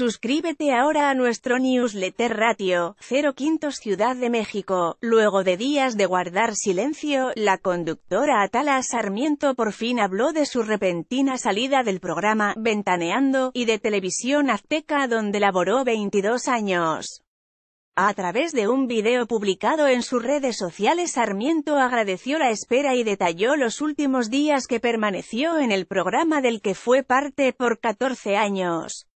Suscríbete ahora a nuestro newsletter Ratio, 0 Ciudad de México. Luego de días de guardar silencio, la conductora Atala Sarmiento por fin habló de su repentina salida del programa Ventaneando, y de Televisión Azteca donde laboró 22 años. A través de un video publicado en sus redes sociales Sarmiento agradeció la espera y detalló los últimos días que permaneció en el programa del que fue parte por 14 años.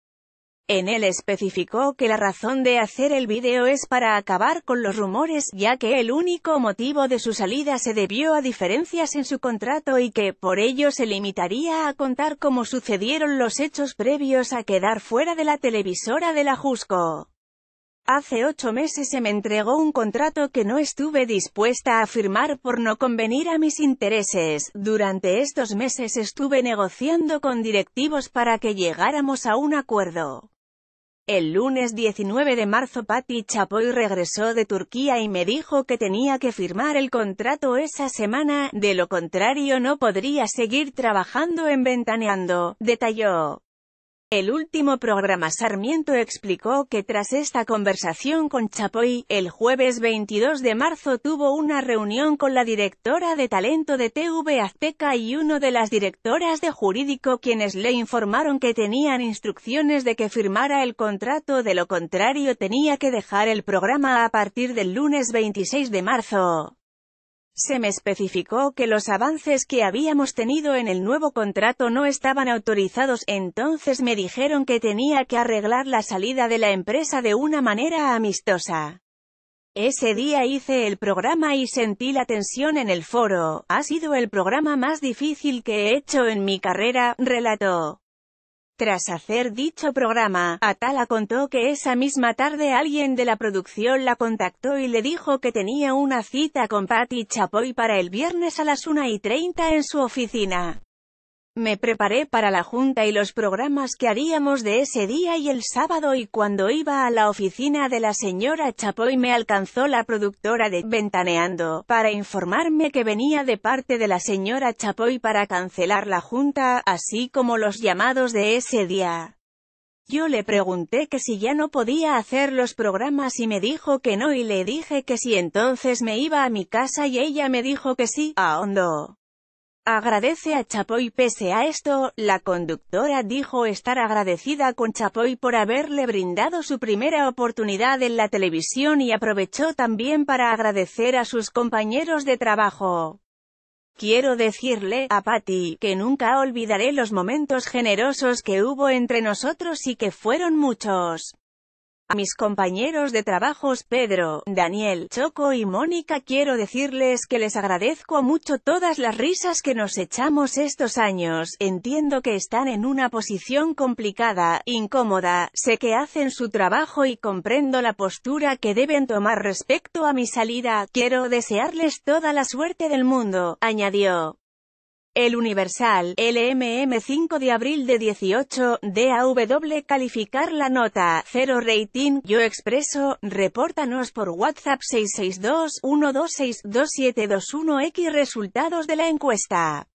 En él especificó que la razón de hacer el video es para acabar con los rumores, ya que el único motivo de su salida se debió a diferencias en su contrato y que, por ello se limitaría a contar cómo sucedieron los hechos previos a quedar fuera de la televisora de la Jusco. Hace ocho meses se me entregó un contrato que no estuve dispuesta a firmar por no convenir a mis intereses. Durante estos meses estuve negociando con directivos para que llegáramos a un acuerdo. El lunes 19 de marzo Patti Chapoy regresó de Turquía y me dijo que tenía que firmar el contrato esa semana, de lo contrario no podría seguir trabajando en Ventaneando, detalló. El último programa Sarmiento explicó que tras esta conversación con Chapoy, el jueves 22 de marzo tuvo una reunión con la directora de talento de TV Azteca y uno de las directoras de jurídico quienes le informaron que tenían instrucciones de que firmara el contrato de lo contrario tenía que dejar el programa a partir del lunes 26 de marzo. Se me especificó que los avances que habíamos tenido en el nuevo contrato no estaban autorizados, entonces me dijeron que tenía que arreglar la salida de la empresa de una manera amistosa. Ese día hice el programa y sentí la tensión en el foro, ha sido el programa más difícil que he hecho en mi carrera, relató. Tras hacer dicho programa, Atala contó que esa misma tarde alguien de la producción la contactó y le dijo que tenía una cita con Patty Chapoy para el viernes a las 1 y 30 en su oficina. Me preparé para la junta y los programas que haríamos de ese día y el sábado y cuando iba a la oficina de la señora Chapoy me alcanzó la productora de Ventaneando, para informarme que venía de parte de la señora Chapoy para cancelar la junta, así como los llamados de ese día. Yo le pregunté que si ya no podía hacer los programas y me dijo que no y le dije que si entonces me iba a mi casa y ella me dijo que sí, a hondo. Agradece a Chapoy pese a esto, la conductora dijo estar agradecida con Chapoy por haberle brindado su primera oportunidad en la televisión y aprovechó también para agradecer a sus compañeros de trabajo. Quiero decirle a Patty que nunca olvidaré los momentos generosos que hubo entre nosotros y que fueron muchos. A mis compañeros de trabajos Pedro, Daniel, Choco y Mónica quiero decirles que les agradezco mucho todas las risas que nos echamos estos años, entiendo que están en una posición complicada, incómoda, sé que hacen su trabajo y comprendo la postura que deben tomar respecto a mi salida, quiero desearles toda la suerte del mundo, añadió. El Universal, LMM 5 de abril de 18, DAW calificar la nota, 0 rating, yo expreso, repórtanos por WhatsApp 662-126-2721X resultados de la encuesta.